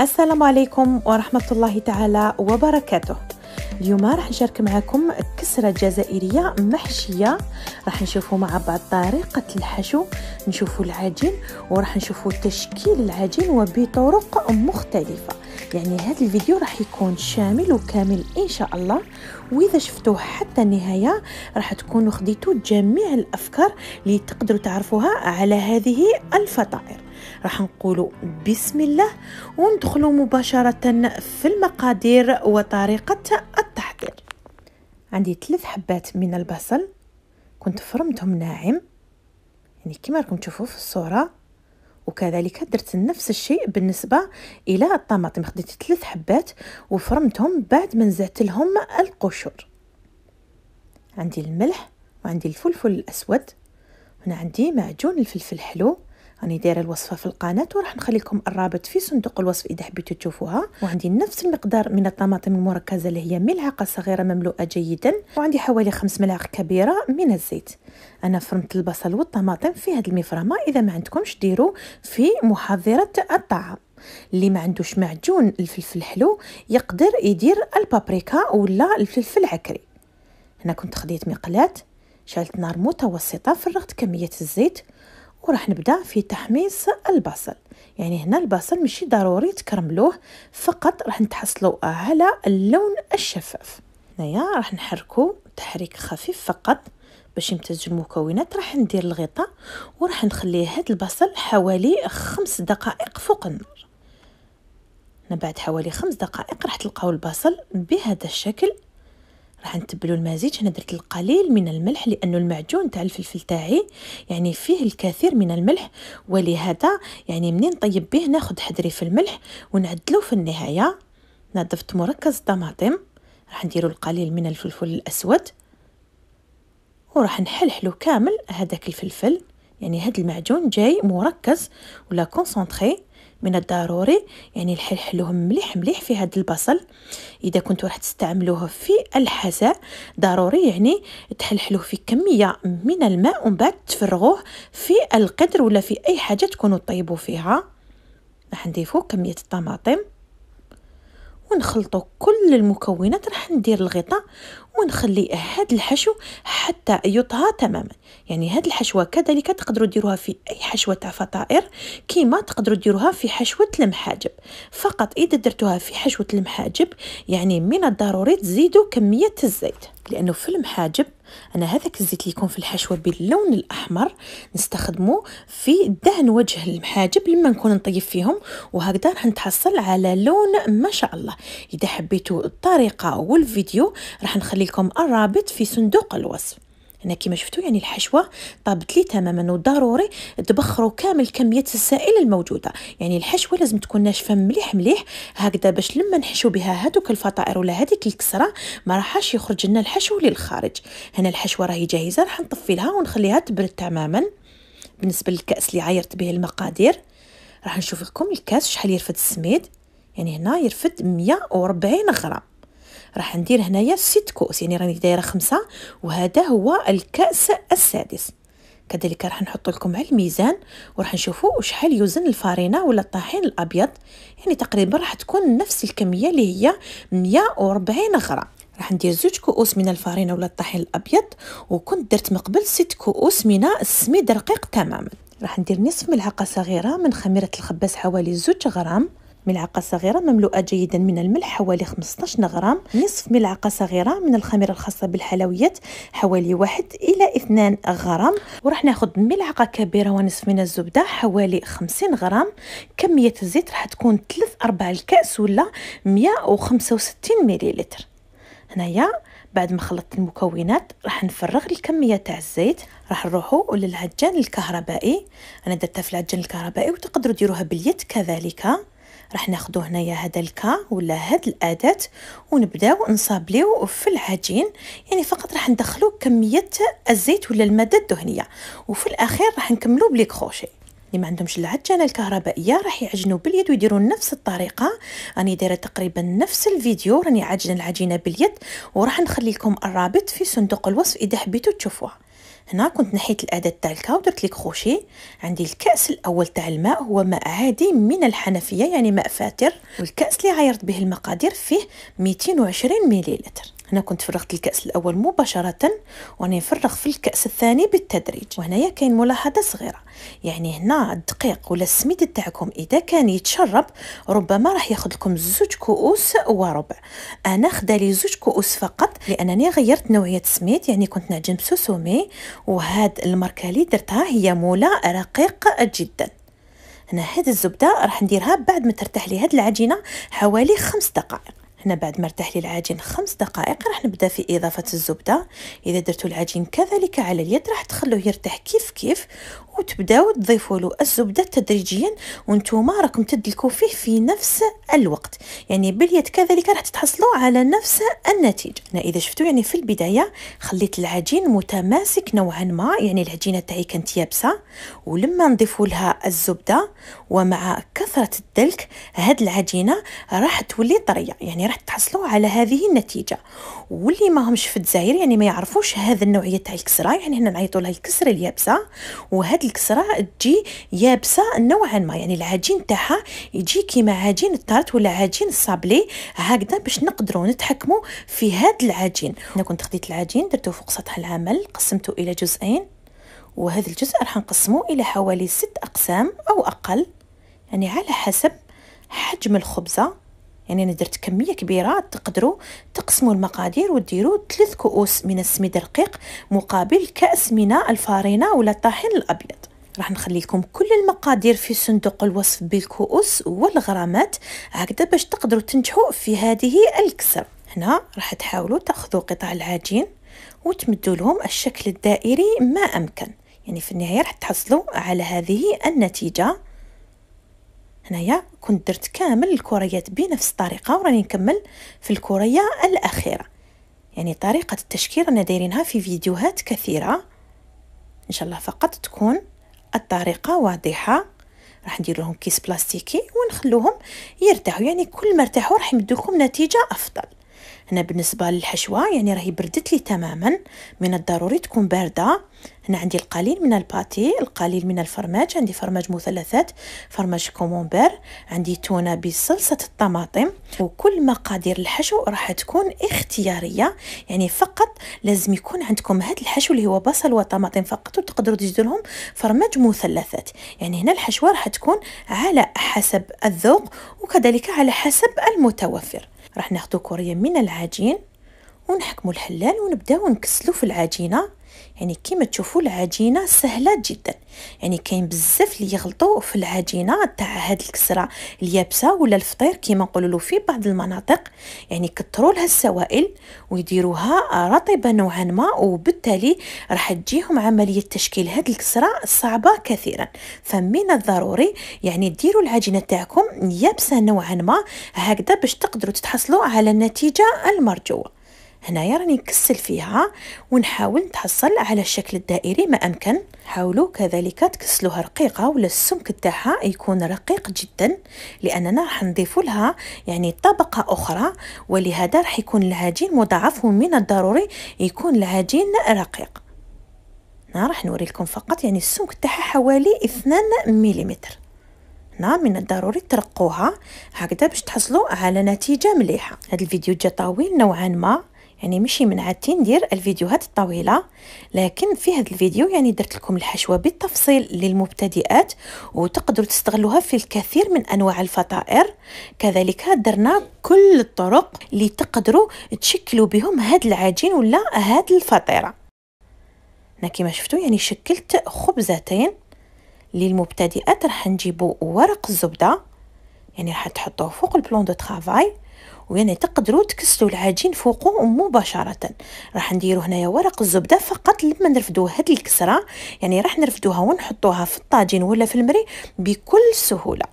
السلام عليكم ورحمة الله تعالى وبركاته اليوم راح نشارك معكم كسرة جزائرية محشية راح نشوفوا مع بعض طريقة الحشو نشوفوا العجين وراح نشوفوا تشكيل العجين وبطرق مختلفة يعني هذا الفيديو راح يكون شامل وكامل ان شاء الله واذا شفتوه حتى النهايه راح تكونوا خديتوا جميع الافكار اللي تقدروا تعرفوها على هذه الفطائر راح نقولوا بسم الله وندخلوا مباشرة في المقادير وطريقة التحضير عندي ثلاث حبات من البصل كنت فرمتهم ناعم يعني كما راكم تشوفوا في الصورة وكذلك درت نفس الشيء بالنسبة إلى الطماطم خديت ثلاث حبات وفرمتهم بعد ما نزعت لهم القشور عندي الملح وعندي الفلفل الأسود هنا عندي معجون الفلفل حلو راني دايره الوصفه في القناه وراح نخلي لكم الرابط في صندوق الوصف اذا حبيتوا تشوفوها وعندي نفس المقدار من الطماطم المركزه اللي هي ملعقه صغيره مملوءه جيدا وعندي حوالي خمس ملاعق كبيره من الزيت انا فرمت البصل والطماطم في هذه المفرمه اذا ما عندكمش ديروا في محضره الطعام اللي ما عندوش معجون الفلفل الحلو يقدر يدير البابريكا ولا الفلفل عكري هنا كنت خديت مقلات شعلت نار متوسطه فرغت كميه الزيت وراح نبدا في تحميص البصل يعني هنا البصل ماشي ضروري تكرملوه فقط راح نتحصلوا على اللون الشفاف هنايا راح نحركو تحريك خفيف فقط باش يمتزج المكونات راح ندير الغطاء وراح نخلي هاد البصل حوالي خمس دقائق فوق النار من بعد حوالي خمس دقائق راح تلقاو البصل بهذا الشكل راح نتبلو المزيج هنا درت القليل من الملح لانه المعجون تاع الفلفل تاعي يعني فيه الكثير من الملح ولهذا يعني منين نطيب به ناخذ حذري في الملح ونعدلو في النهايه نظفت مركز الطماطم راح نديرو القليل من الفلفل الاسود وراح نحلحلو كامل هذاك الفلفل يعني هاد المعجون جاي مركز ولا كونسونطري من الضروري يعني نحلحلوهم مليح مليح في هذا البصل اذا كنتو راح تستعملوه في الحساء ضروري يعني تحلحلوه في كميه من الماء ومن بعد تفرغوه في القدر ولا في اي حاجه تكونوا طيبوا فيها راح نضيفو كميه الطماطم ونخلطوا كل المكونات راح ندير الغطاء ونخلي هاد الحشو حتى يطهى تماما يعني هاد الحشوه كذلك تقدروا ديروها في اي حشوه تاع فطائر كيما تقدروا ديروها في حشوه المحاجب فقط اذا درتوها في حشوه المحاجب يعني من الضروري تزيدوا كميه الزيت لانه في المحاجب انا هذاك الزيت اللي يكون في الحشوه باللون الاحمر نستخدمه في دهن وجه المحاجب لما نكون نطيب فيهم وهكذا راح نتحصل على لون ما شاء الله اذا حبيتوا الطريقه والفيديو راح نخلي لكم الرابط في صندوق الوصف هنا كما شفتوا يعني الحشوه طابت لي تماما وضروري تبخروا كامل كميه السائل الموجوده يعني الحشوه لازم تكون ناشفه مليح مليح هكذا باش لما نحشو بها هذوك الفطائر ولا هذيك الكسره ما راحش يخرج لنا الحشو للخارج هنا الحشوه راهي جاهزه راح نطفي لها ونخليها تبرد تماما بالنسبه للكاس اللي عايرت به المقادير راح نشوف لكم الكاس شحال يرفد السميد يعني هنا يرفد 140 غرام راح ندير هنايا ست كؤوس يعني راني دايره خمسه وهذا هو الكاس السادس كذلك راح نحط لكم على الميزان وراح نشوفوا شحال يوزن الفارينه ولا الطحين الابيض يعني تقريبا راح تكون نفس الكميه اللي هي 140 غرام راح ندير زوج كؤوس من الفارينه ولا الطحين الابيض وكنت درت مقبل ست كؤوس من السميد رقيق تماما راح ندير نصف ملعقه صغيره من خميره الخباز حوالي زوج غرام ملعقة صغيرة مملوءة جيدا من الملح حوالي 15 غرام نصف ملعقة صغيرة من الخميرة الخاصة بالحلويات حوالي واحد إلى 2 غرام وراح ناخذ ملعقة كبيرة ونصف من الزبدة حوالي 50 غرام كمية الزيت راح تكون 3 4 الكأس ولا 165 مليلتر هنايا بعد ما خلطت المكونات راح نفرغ الكميه تاع الزيت راح نروحوا للعجان الكهربائي انا درتها في العجان الكهربائي وتقدروا ديروها باليد كذلك راح ناخدو هنايا هذا الكا ولا هاد الاداه ونبداو نصابليو في العجين يعني فقط راح ندخلو كميه الزيت ولا الماده الدهنيه وفي الاخير راح نكملو بلي كروشيه اللي ما عندهمش العجانه الكهربائيه راح يعجنوا باليد ويديروا نفس الطريقه راني دايره تقريبا نفس الفيديو راني عاجنه العجينه باليد وراح نخلي لكم الرابط في صندوق الوصف اذا حبيتوا تشوفوها هنا كنت نحيت الاعداد تاع الكاو درت لي كروشي عندي الكاس الاول تاع الماء هو ماء عادي من الحنفيه يعني ماء فاتر والكاس اللي غيرت به المقادير فيه 220 مليلتر هنا كنت فرغت الكأس الأول مباشرة وراني نفرغ في الكأس الثاني بالتدريج وهنايا كاين ملاحظة صغيرة يعني هنا الدقيق ولا السميد تاعكم إذا كان يتشرب ربما راح ياخذ لكم زوج كؤوس وربع أنا خدا لي زوج كؤوس فقط لأنني غيرت نوعية السميد يعني كنت نعجن بسوسومي وهاد الماركة اللي درتها هي مولا رقيق جداً هنا هاد الزبده راح نديرها بعد ما ترتاح لي هاد العجينه حوالي خمس دقائق هنا بعد ما ارتاح لي العجين خمس دقائق راح نبدا في اضافه الزبده اذا درتو العجين كذلك على اليد راح تخلوه يرتاح كيف كيف وتبداو تضيفوا له الزبده تدريجيا وانتم راكم تدلكوا فيه في نفس الوقت يعني باليد كذلك راح تتحصلوا على نفس النتيجه انا اذا شفتوا يعني في البدايه خليت العجين متماسك نوعا ما يعني العجينه تاعي كانت يابسه ولما نضيفوا لها الزبده ومع كثره الدلك هاد العجينه راح تولي طريه يعني راح تحصلوا على هذه النتيجه واللي ماهمش في الجزائر يعني ما يعرفوش هذا النوعيه تاع الكسره يعني هنا نعيطوا لها الكسره اليابسه وهاد الكسره تجي يابسه نوعا ما يعني العجين تاعها يجي كيما عجين الطارت ولا عجين الصابلي هكذا باش نقدروا نتحكموا في هاد العجين انا كنت خديت العجين درته فوق سطح العمل قسمته الى جزئين وهذا الجزء راح نقسمه الى حوالي ست اقسام او اقل يعني على حسب حجم الخبزه يعني انا درت كميه كبيره تقدروا تقسموا المقادير وديروا ثلاث كؤوس من السميد الرقيق مقابل كاس من الفارينه ولا الطحين الابيض راح نخلي لكم كل المقادير في صندوق الوصف بالكؤوس والغرامات هكذا باش تقدروا تنجحوا في هذه الكسر هنا راح تحاولوا تاخذوا قطع العجين وتمدوا لهم الشكل الدائري ما امكن يعني في النهايه راح تحصلوا على هذه النتيجه هنايا كنت درت كامل الكريات بنفس الطريقه وراني نكمل في الكريه الاخيره يعني طريقه التشكيل رانا دايرينها في فيديوهات كثيره ان شاء الله فقط تكون الطريقه واضحه راح ندير لهم كيس بلاستيكي ونخلوهم يرتاحوا يعني كل ما ارتاحوا راح يمدوكم نتيجه افضل هنا بالنسبة للحشوة يعني راهي بردت لي تماما من الضروري تكون باردة هنا عندي القليل من الباتي القليل من الفرماج عندي فرماج مثلثات فرماج كومونبير عندي تونة بصلصة الطماطم وكل مقادير الحشو راح تكون اختيارية يعني فقط لازم يكون عندكم هاد الحشو اللي هو بصل وطماطم فقط وتقدروا تجدوا لهم فرماج مثلثات يعني هنا الحشوة راح تكون على حسب الذوق وكذلك على حسب المتوفر راح ناخدو كوريا من العجين ونحكموا الحلال ونبداو نكسلو في العجينه يعني كيما تشوفوا العجينه سهله جدا يعني كاين بزاف اللي يغلطوا في العجينه تاع هاد الكسره اليابسه ولا الفطير كيما نقولوا له في بعض المناطق يعني كثروا لها السوائل ويديروها آه، رطبه نوعا ما وبالتالي راح تجيهم عمليه تشكيل هاد الكسره صعبه كثيرا فمن الضروري يعني ديروا العجينه تاعكم يابسه نوعا ما هكذا باش تقدروا تتحصلوا على النتيجه المرجوه هنايا راني نكسل فيها ونحاول نتحصل على الشكل الدائري ما امكن حاولوا كذلك تكسلوها رقيقه ولا السمك تاعها يكون رقيق جدا لاننا راح نضيف لها يعني طبقه اخرى ولهذا راح يكون العجين مضاعف ومن الضروري يكون العجين رقيق هنا راح نوري لكم فقط يعني السمك تاعها حوالي 2 ملم هنا من الضروري ترقوها هكذا باش تحصلوا على نتيجه مليحه هذا الفيديو جا طويل نوعا ما يعني ماشي من عادتي ندير الفيديوهات الطويله لكن في هذا الفيديو يعني درت لكم الحشوه بالتفصيل للمبتدئات وتقدروا تستغلوها في الكثير من انواع الفطائر كذلك درنا كل الطرق اللي تقدروا تشكلوا بهم هاد العجين ولا هاد الفطيره هنا كما شفتوا يعني شكلت خبزتين للمبتدئات راح نجيبوا ورق الزبده يعني راح تحطوه فوق البلون دو ترافاي ويعني تقدروا تكسلوا العجين فوقه مباشره راح نديروا هنايا ورق الزبده فقط لما نرفدوا هاد الكسره يعني راح نرفدوها ونحطوها في الطاجين ولا في المري بكل سهوله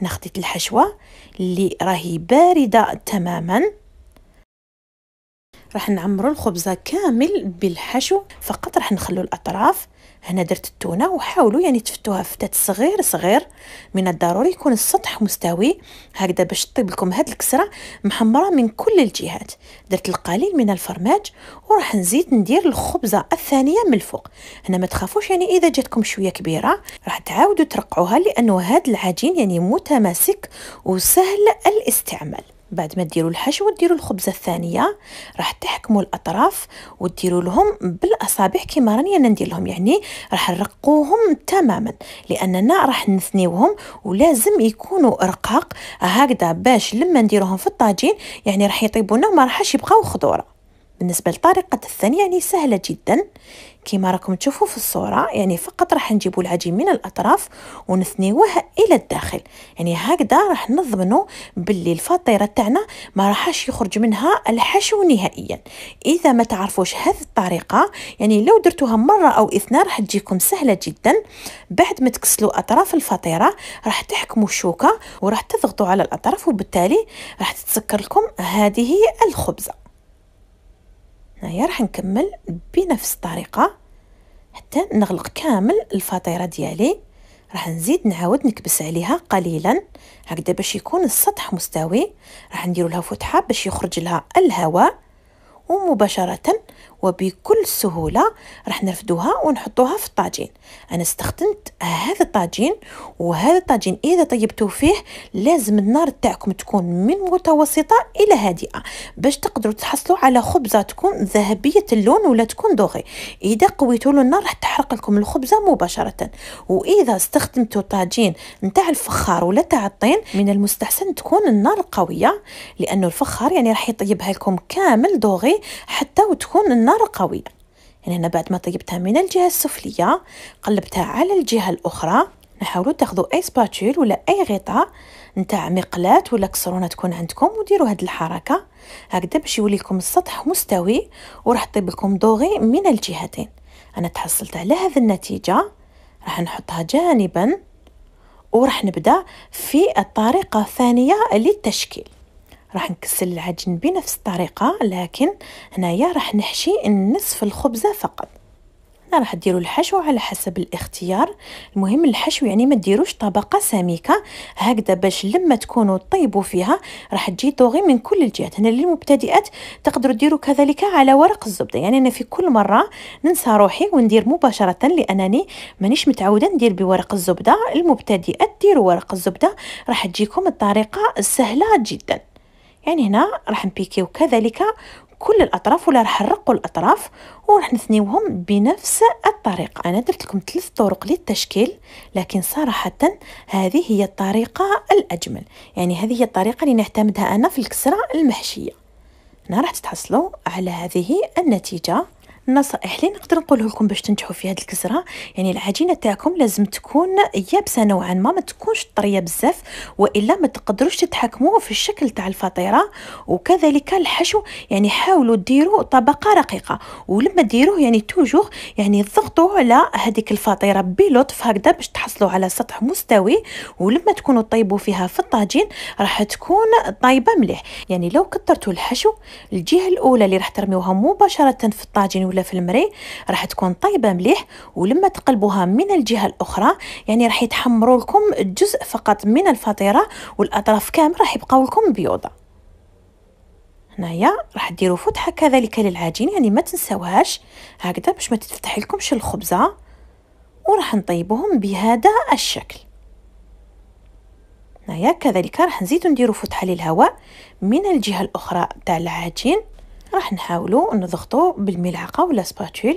هنا خديت الحشوه اللي راهي بارده تماما راح نعمروا الخبزه كامل بالحشو فقط راح نخلو الاطراف هنا درت التونه وحاولوا يعني تفتوها فتات صغير صغير من الضروري يكون السطح مستوي هكذا باش تطيب لكم هاد الكسره محمره من كل الجهات درت القليل من الفرماج وراح نزيد ندير الخبزه الثانيه من الفوق هنا ما تخافوش يعني اذا جاتكم شويه كبيره راح تعاودوا ترقعوها لانه هاد العجين يعني متماسك وسهل الاستعمال بعد ما ديروا الحشو ديروا الخبزه الثانيه راح تحكموا الاطراف وديروا لهم بالاصابع كما راني انا ندير لهم يعني راح نرقوهم تماما لاننا راح نثنيوهم ولازم يكونوا رقاق هكذا باش لما نديروهم في الطاجين يعني راح يطيبونا وما راحش يبقاو خضوره بالنسبه للطريقه الثانيه يعني سهله جدا كما راكم تشوفوا في الصوره يعني فقط راح نجيبوا العجين من الاطراف ونثنيوه الى الداخل يعني هكذا راح نضمنوا باللي الفطيره تاعنا ما راحش يخرج منها الحشو نهائيا اذا ما تعرفوش هذه الطريقه يعني لو درتوها مره او إثنان راح تجيكم سهله جدا بعد ما تكسلوا اطراف الفطيره راح تحكموا الشوكه وراح تضغطوا على الاطراف وبالتالي راح تتسكر لكم هذه الخبزه هنايا راح نكمل بنفس الطريقه حتى نغلق كامل الفطيره ديالي راح نزيد نعاود نكبس عليها قليلا هكذا باش يكون السطح مستوي راح نديرولها لها فتحه باش يخرج لها الهواء ومباشره وبكل سهولة راح نرفدوها ونحطوها في الطاجين أنا استخدمت هذا الطاجين وهذا الطاجين إذا طيبتوا فيه لازم النار تاعكم تكون من متوسطة إلى هادئة باش تقدروا تحصلوا على خبزة تكون ذهبية اللون ولا تكون دوغي إذا قويتوا النار راح تحرق لكم الخبزة مباشرة وإذا استخدمتوا طاجين نتاع الفخار ولا تاع الطين من المستحسن تكون النار قوية لأنه الفخار يعني راح يطيبها لكم كامل دوغي حتى وتكون النار نار قوية يعني هنا بعد ما طيبتها من الجهة السفلية قلبتها على الجهة الأخرى نحاولوا تاخذوا اي سباتول ولا اي غطاء نتاع مقلات ولا كسرونه تكون عندكم وديروا هاد الحركه هكذا باش يولي لكم السطح مستوي وراح طيب لكم دوغي من الجهتين انا تحصلت على هذه النتيجه راح نحطها جانبا وراح نبدا في الطريقه الثانيه للتشكيل راح نكسل العجن بنفس الطريقة لكن هنايا راح نحشي النصف الخبزة فقط هنا راح ديروا الحشو على حسب الاختيار المهم الحشو يعني ما ديروش طبقة سميكة هكذا باش لما تكونوا طيبوا فيها راح تجي طوغي من كل الجهات هنا للمبتدئات تقدروا ديروا كذلك على ورق الزبدة يعني انا في كل مرة ننسى روحي وندير مباشرة لانني مانيش متعودة ندير بورق الزبدة المبتدئات ديروا ورق الزبدة راح تجيكم الطريقة سهلة جداً يعني هنا راح نبيكيو كذلك كل الاطراف ولا راح نرقوا الاطراف وراح نثنيوهم بنفس الطريقه انا درت لكم ثلاث طرق للتشكيل لكن صراحه هذه هي الطريقه الاجمل يعني هذه هي الطريقه اللي نعتمدها انا في الكسره المحشيه هنا راح تحصلوا على هذه النتيجه النصائح اللي نقدر نقوله لكم باش تنجحوا في هذه الكسره يعني العجينه تاعكم لازم تكون يابسه نوعا ما ما تكونش طريه بزاف والا ما تقدروش تتحكموا في الشكل تاع الفطيره وكذلك الحشو يعني حاولوا ديروا طبقه رقيقه ولما ديروه يعني توجور يعني ضغطوا على هذيك الفطيره بلطف هكذا باش تحصلوا على سطح مستوي ولما تكونوا طيبوا فيها في الطاجين راح تكون طايبه مليح يعني لو كثرتوا الحشو الجهه الاولى اللي راح ترميوها مباشره في الطاجين ولا في المري راح تكون طايبه مليح ولما تقلبوها من الجهه الاخرى يعني راح يتحمروا لكم جزء فقط من الفطيره والاطراف كامل راح يبقاو لكم بيوضه هنايا راح ديروا فتحه كذلك للعجين يعني ما تنساوهاش هكذا باش ما تتفتح لكمش الخبزه وراح نطيبوهم بهذا الشكل هنايا كذلك راح نزيدو نديرو فتحه للهواء من الجهه الاخرى تاع العجين راح نحاولو نضغطو بالملعقه ولا سباتول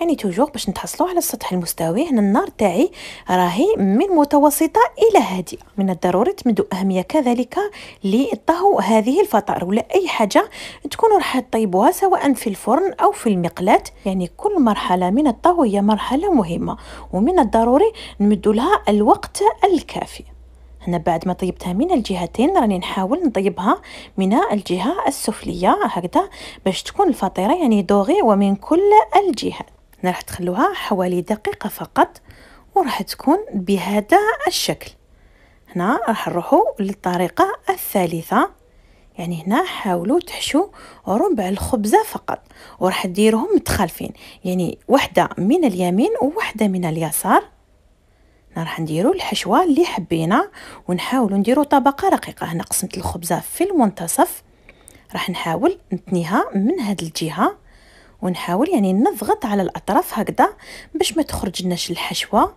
يعني توجور باش نتحصلو على السطح المستوي هنا النار تاعي راهي من متوسطه الى هادئه من الضروري تمدو اهميه كذلك للطهو هذه الفطائر ولا اي حاجه تكونوا راح تطيبوها سواء في الفرن او في المقلاة يعني كل مرحله من الطهو هي مرحله مهمه ومن الضروري نمدو لها الوقت الكافي أنا بعد ما طيبتها من الجهتين راني نحاول نطيبها من الجهة السفلية هكذا باش تكون الفطيرة يعني دوغي ومن كل الجهات راح تخلوها حوالي دقيقة فقط وراح تكون بهذا الشكل هنا راح نروحو للطريقة الثالثة يعني هنا حاولوا تحشوا ربع الخبزة فقط وراح ديرهم متخالفين يعني واحدة من اليمين وواحدة من اليسار راح نديرو الحشوه اللي حبينا ونحاولوا نديرو طبقه رقيقه هنا قسمت الخبزه في المنتصف راح نحاول نتنيها من هاد الجهه ونحاول يعني نضغط على الاطراف هكذا باش ما تخرج لناش الحشوه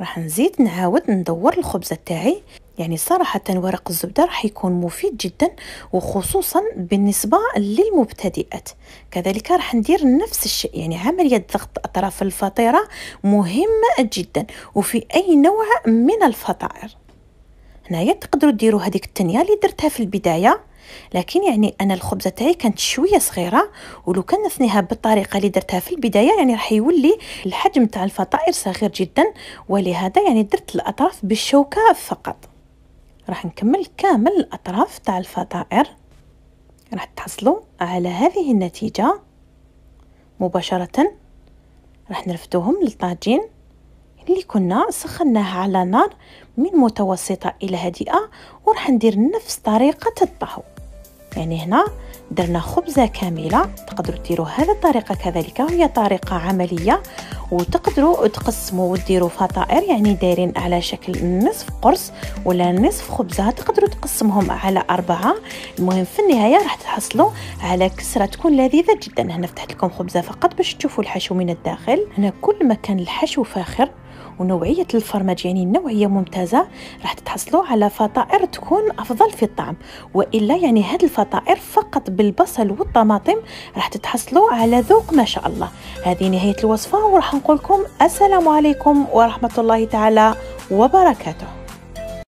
راح نزيد نعاود ندور الخبزه تاعي يعني صراحة ورق الزبدة راح يكون مفيد جدا وخصوصا بالنسبة للمبتدئات كذلك راح ندير نفس الشيء يعني عملية ضغط أطراف الفطيرة مهمة جدا وفي أي نوع من الفطائر هنايا تقدروا ديروا هذيك التنيه اللي درتها في البدايه لكن يعني انا الخبزه تاعي كانت شويه صغيره ولو كان نثنيها بالطريقه اللي درتها في البدايه يعني راح يولي الحجم تاع الفطائر صغير جدا ولهذا يعني درت الاطراف بالشوكه فقط راح نكمل كامل الأطراف تاع الفطائر راح تحصلوا على هذه النتيجة مباشرة راح نرفدوهم للطاجين اللي كنا سخناه على نار من متوسطة إلى هادئة وراح ندير نفس طريقة الطهو يعني هنا درنا خبزه كامله تقدروا ديروا هذه الطريقه كذلك وهي طريقه عمليه وتقدروا تقسموا وديروا فطائر يعني دايرين على شكل نصف قرص ولا نصف خبزه تقدروا تقسمهم على اربعه المهم في النهايه راح تحصلوا على كسره تكون لذيذه جدا هنا فتحت لكم خبزه فقط باش تشوفوا الحشو من الداخل هنا كل ما كان الحشو فاخر ونوعيه الفرماج يعني النوعيه ممتازه راح تتحصلوا على فطائر تكون افضل في الطعم والا يعني هاد الفطائر فقط بالبصل والطماطم راح تتحصلوا على ذوق ما شاء الله هذه نهايه الوصفه وراح نقول لكم السلام عليكم ورحمه الله تعالى وبركاته